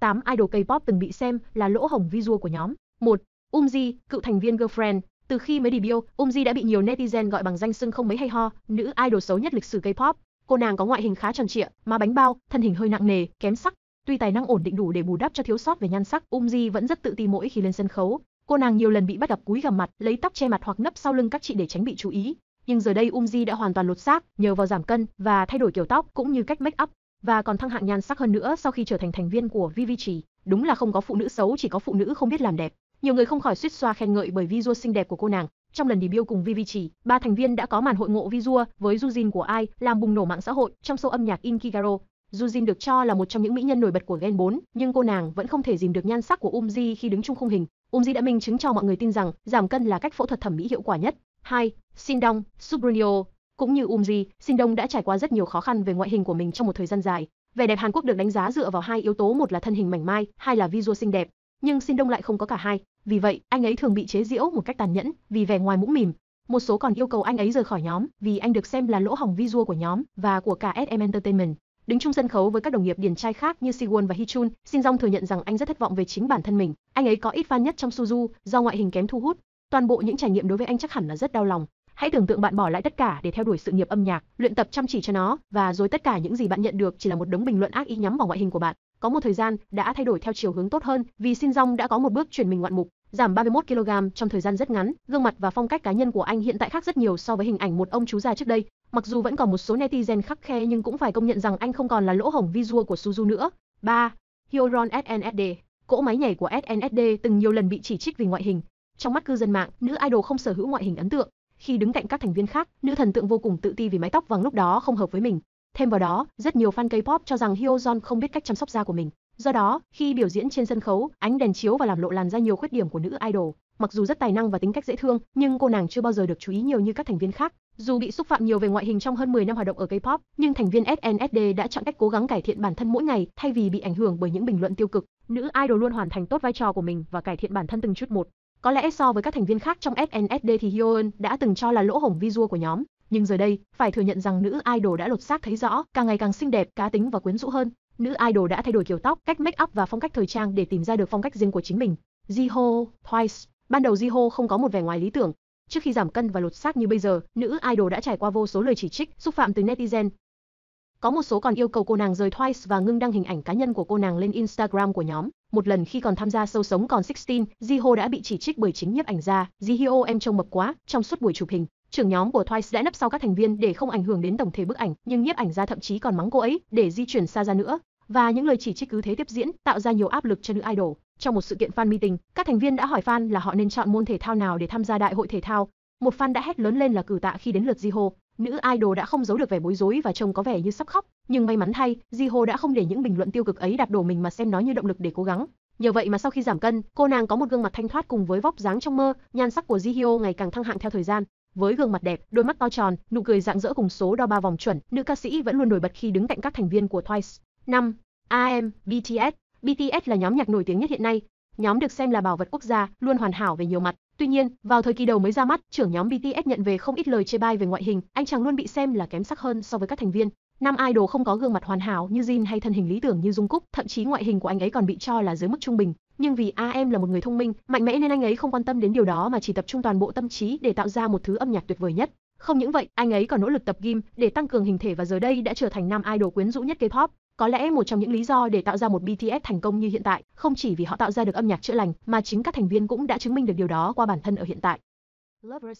8 idol K-pop từng bị xem là lỗ hổng visual của nhóm. 1. Umji, cựu thành viên Girlfriend, từ khi mới debut, Umji đã bị nhiều netizen gọi bằng danh xưng không mấy hay ho, nữ idol xấu nhất lịch sử K-pop. Cô nàng có ngoại hình khá tròn trịa, má bánh bao, thân hình hơi nặng nề, kém sắc. Tuy tài năng ổn định đủ để bù đắp cho thiếu sót về nhan sắc, Umji vẫn rất tự ti mỗi khi lên sân khấu. Cô nàng nhiều lần bị bắt gặp cúi gằm mặt, lấy tóc che mặt hoặc nấp sau lưng các chị để tránh bị chú ý. Nhưng giờ đây Umji đã hoàn toàn lột xác, nhờ vào giảm cân và thay đổi kiểu tóc cũng như cách make up và còn thăng hạng nhan sắc hơn nữa sau khi trở thành thành viên của VV Đúng là không có phụ nữ xấu chỉ có phụ nữ không biết làm đẹp. Nhiều người không khỏi suýt xoa khen ngợi bởi visual xinh đẹp của cô nàng. Trong lần debut cùng VV ba thành viên đã có màn hội ngộ visual với Jujin của Ai làm bùng nổ mạng xã hội trong show âm nhạc Inkigaro. Jujin được cho là một trong những mỹ nhân nổi bật của Gen 4, nhưng cô nàng vẫn không thể dìm được nhan sắc của Umji khi đứng chung khung hình. Umji đã minh chứng cho mọi người tin rằng giảm cân là cách phẫu thuật thẩm mỹ hiệu quả nhất. 2. Sindong, Subronio, cũng như Umji, Shin Dong đã trải qua rất nhiều khó khăn về ngoại hình của mình trong một thời gian dài. Vẻ đẹp Hàn Quốc được đánh giá dựa vào hai yếu tố, một là thân hình mảnh mai, hai là visual xinh đẹp. Nhưng Shin Dong lại không có cả hai, vì vậy anh ấy thường bị chế giễu một cách tàn nhẫn vì vẻ ngoài mũm mỉm. Một số còn yêu cầu anh ấy rời khỏi nhóm vì anh được xem là lỗ hỏng visual của nhóm và của cả SM Entertainment. Đứng chung sân khấu với các đồng nghiệp điển trai khác như Siwon và Hichun, Shin Dong thừa nhận rằng anh rất thất vọng về chính bản thân mình. Anh ấy có ít fan nhất trong Suzu do ngoại hình kém thu hút. Toàn bộ những trải nghiệm đối với anh chắc hẳn là rất đau lòng, Hãy tưởng tượng bạn bỏ lại tất cả để theo đuổi sự nghiệp âm nhạc, luyện tập chăm chỉ cho nó và rồi tất cả những gì bạn nhận được chỉ là một đống bình luận ác ý nhắm vào ngoại hình của bạn. Có một thời gian đã thay đổi theo chiều hướng tốt hơn, vì Shin Jong đã có một bước chuyển mình ngoạn mục, giảm 31 kg trong thời gian rất ngắn, gương mặt và phong cách cá nhân của anh hiện tại khác rất nhiều so với hình ảnh một ông chú già trước đây. Mặc dù vẫn còn một số netizen khắc khe nhưng cũng phải công nhận rằng anh không còn là lỗ hổng visual của Suzu nữa. 3. Hyoron SNSD Cỗ máy nhảy của SNSD từng nhiều lần bị chỉ trích vì ngoại hình. Trong mắt cư dân mạng, nữ idol không sở hữu ngoại hình ấn tượng, khi đứng cạnh các thành viên khác, nữ thần tượng vô cùng tự ti vì mái tóc vàng lúc đó không hợp với mình. Thêm vào đó, rất nhiều fan K-pop cho rằng Hyojeon không biết cách chăm sóc da của mình. Do đó, khi biểu diễn trên sân khấu, ánh đèn chiếu và làm lộ làn ra nhiều khuyết điểm của nữ idol. Mặc dù rất tài năng và tính cách dễ thương, nhưng cô nàng chưa bao giờ được chú ý nhiều như các thành viên khác. Dù bị xúc phạm nhiều về ngoại hình trong hơn 10 năm hoạt động ở K-pop, nhưng thành viên SNSD đã chọn cách cố gắng cải thiện bản thân mỗi ngày thay vì bị ảnh hưởng bởi những bình luận tiêu cực. Nữ idol luôn hoàn thành tốt vai trò của mình và cải thiện bản thân từng chút một. Có lẽ so với các thành viên khác trong SNSD thì Hyoeun đã từng cho là lỗ hổng visual của nhóm, nhưng giờ đây, phải thừa nhận rằng nữ idol đã lột xác thấy rõ, càng ngày càng xinh đẹp, cá tính và quyến rũ hơn. Nữ idol đã thay đổi kiểu tóc, cách make up và phong cách thời trang để tìm ra được phong cách riêng của chính mình. Jiho, Twice. Ban đầu Jiho không có một vẻ ngoài lý tưởng. Trước khi giảm cân và lột xác như bây giờ, nữ idol đã trải qua vô số lời chỉ trích, xúc phạm từ netizen, có một số còn yêu cầu cô nàng rời Twice và ngưng đăng hình ảnh cá nhân của cô nàng lên Instagram của nhóm. Một lần khi còn tham gia sâu sống còn 16, Jiho đã bị chỉ trích bởi chính nhiếp ảnh gia, Jiho em trông mập quá, trong suốt buổi chụp hình. Trưởng nhóm của Twice đã nấp sau các thành viên để không ảnh hưởng đến tổng thể bức ảnh, nhưng nhiếp ảnh gia thậm chí còn mắng cô ấy để di chuyển xa ra nữa. Và những lời chỉ trích cứ thế tiếp diễn, tạo ra nhiều áp lực cho nữ idol. Trong một sự kiện fan meeting, các thành viên đã hỏi fan là họ nên chọn môn thể thao nào để tham gia đại hội thể thao. Một fan đã hét lớn lên là cử tạ khi đến lượt Jiho, Nữ idol đã không giấu được vẻ bối rối và trông có vẻ như sắp khóc, nhưng may mắn thay, Jiho đã không để những bình luận tiêu cực ấy đạp đổ mình mà xem nó như động lực để cố gắng. Nhờ vậy mà sau khi giảm cân, cô nàng có một gương mặt thanh thoát cùng với vóc dáng trong mơ, nhan sắc của Jiho ngày càng thăng hạng theo thời gian. Với gương mặt đẹp, đôi mắt to tròn, nụ cười rạng rỡ cùng số đo ba vòng chuẩn, nữ ca sĩ vẫn luôn nổi bật khi đứng cạnh các thành viên của Twice. 5. AM BTS BTS là nhóm nhạc nổi tiếng nhất hiện nay, Nhóm được xem là bảo vật quốc gia, luôn hoàn hảo về nhiều mặt. Tuy nhiên, vào thời kỳ đầu mới ra mắt, trưởng nhóm BTS nhận về không ít lời chê bai về ngoại hình, anh chàng luôn bị xem là kém sắc hơn so với các thành viên. Nam idol không có gương mặt hoàn hảo như Jin hay thân hình lý tưởng như Jungkook, thậm chí ngoại hình của anh ấy còn bị cho là dưới mức trung bình. Nhưng vì AM là một người thông minh, mạnh mẽ nên anh ấy không quan tâm đến điều đó mà chỉ tập trung toàn bộ tâm trí để tạo ra một thứ âm nhạc tuyệt vời nhất. Không những vậy, anh ấy còn nỗ lực tập gym để tăng cường hình thể và giờ đây đã trở thành nam idol quyến rũ nhất K-pop. Có lẽ một trong những lý do để tạo ra một BTS thành công như hiện tại, không chỉ vì họ tạo ra được âm nhạc chữa lành, mà chính các thành viên cũng đã chứng minh được điều đó qua bản thân ở hiện tại. Love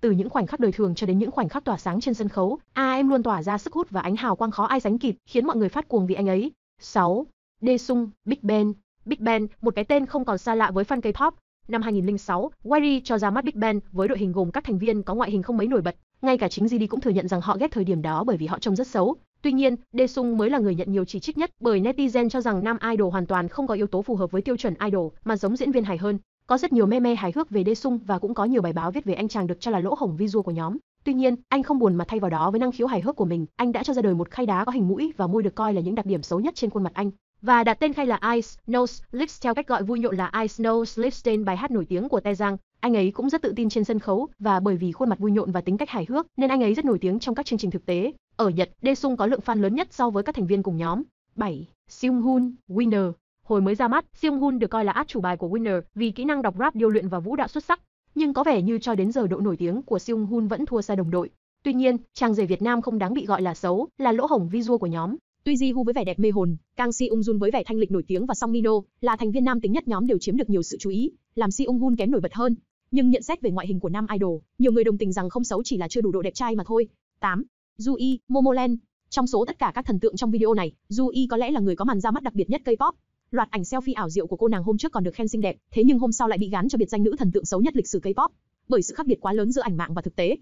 từ những khoảnh khắc đời thường cho đến những khoảnh khắc tỏa sáng trên sân khấu, AM luôn tỏa ra sức hút và ánh hào quang khó ai sánh kịp, khiến mọi người phát cuồng vì anh ấy. 6. Dae Sung Big Bang Big Bang, một cái tên không còn xa lạ với fan K-pop. Năm 2006, YG cho ra mắt Big Bang với đội hình gồm các thành viên có ngoại hình không mấy nổi bật. Ngay cả chính JD cũng thừa nhận rằng họ ghét thời điểm đó bởi vì họ trông rất xấu. Tuy nhiên, Sung mới là người nhận nhiều chỉ trích nhất bởi netizen cho rằng nam idol hoàn toàn không có yếu tố phù hợp với tiêu chuẩn idol, mà giống diễn viên hài hơn. Có rất nhiều meme hài hước về Sung và cũng có nhiều bài báo viết về anh chàng được cho là lỗ hổng visual của nhóm. Tuy nhiên, anh không buồn mà thay vào đó với năng khiếu hài hước của mình, anh đã cho ra đời một khay đá có hình mũi và môi được coi là những đặc điểm xấu nhất trên khuôn mặt anh. Và đặt tên khay là Ice Nose Lips theo cách gọi vui nhộn là Ice Nose Lips tên bài hát nổi tiếng của Tae Giang. Anh ấy cũng rất tự tin trên sân khấu và bởi vì khuôn mặt vui nhộn và tính cách hài hước nên anh ấy rất nổi tiếng trong các chương trình thực tế. Ở Nhật, Dae Sung có lượng fan lớn nhất so với các thành viên cùng nhóm. 7. Seung Hoon, Winner. Hồi mới ra mắt, Seung Hoon được coi là át chủ bài của Winner vì kỹ năng đọc rap điêu luyện và vũ đạo xuất sắc. Nhưng có vẻ như cho đến giờ độ nổi tiếng của Seung Hoon vẫn thua xa đồng đội. Tuy nhiên, chàng rể Việt Nam không đáng bị gọi là xấu, là lỗ hổng visual của nhóm. Tuy Ji Hu với vẻ đẹp mê hồn, Kang Si Ung Jun với vẻ thanh lịch nổi tiếng và Song Mino là thành viên nam tính nhất nhóm đều chiếm được nhiều sự chú ý, làm Si Ung Hun kém nổi bật hơn nhưng nhận xét về ngoại hình của nam idol, nhiều người đồng tình rằng không xấu chỉ là chưa đủ độ đẹp trai mà thôi. 8. Jui, Momoland. Trong số tất cả các thần tượng trong video này, Jui có lẽ là người có màn ra mắt đặc biệt nhất K-pop. Loạt ảnh selfie ảo diệu của cô nàng hôm trước còn được khen xinh đẹp, thế nhưng hôm sau lại bị gán cho biệt danh nữ thần tượng xấu nhất lịch sử K-pop, bởi sự khác biệt quá lớn giữa ảnh mạng và thực tế.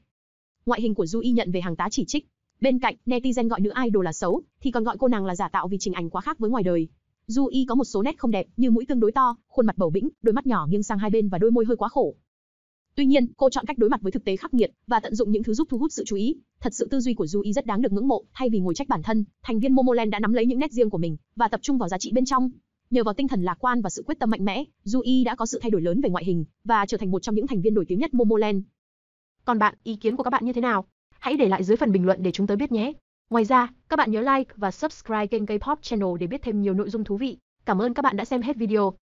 Ngoại hình của Jui nhận về hàng tá chỉ trích. Bên cạnh, netizen gọi nữ idol là xấu, thì còn gọi cô nàng là giả tạo vì trình ảnh quá khác với ngoài đời. Jui có một số nét không đẹp, như mũi tương đối to, khuôn mặt bầu bĩnh, đôi mắt nhỏ nghiêng sang hai bên và đôi môi hơi quá khổ. Tuy nhiên, cô chọn cách đối mặt với thực tế khắc nghiệt và tận dụng những thứ giúp thu hút sự chú ý. Thật sự tư duy của Du rất đáng được ngưỡng mộ, thay vì ngồi trách bản thân, thành viên Momoland đã nắm lấy những nét riêng của mình và tập trung vào giá trị bên trong. Nhờ vào tinh thần lạc quan và sự quyết tâm mạnh mẽ, Du đã có sự thay đổi lớn về ngoại hình và trở thành một trong những thành viên nổi tiếng nhất Momoland. Còn bạn, ý kiến của các bạn như thế nào? Hãy để lại dưới phần bình luận để chúng tôi biết nhé. Ngoài ra, các bạn nhớ like và subscribe kênh K-pop Channel để biết thêm nhiều nội dung thú vị. Cảm ơn các bạn đã xem hết video.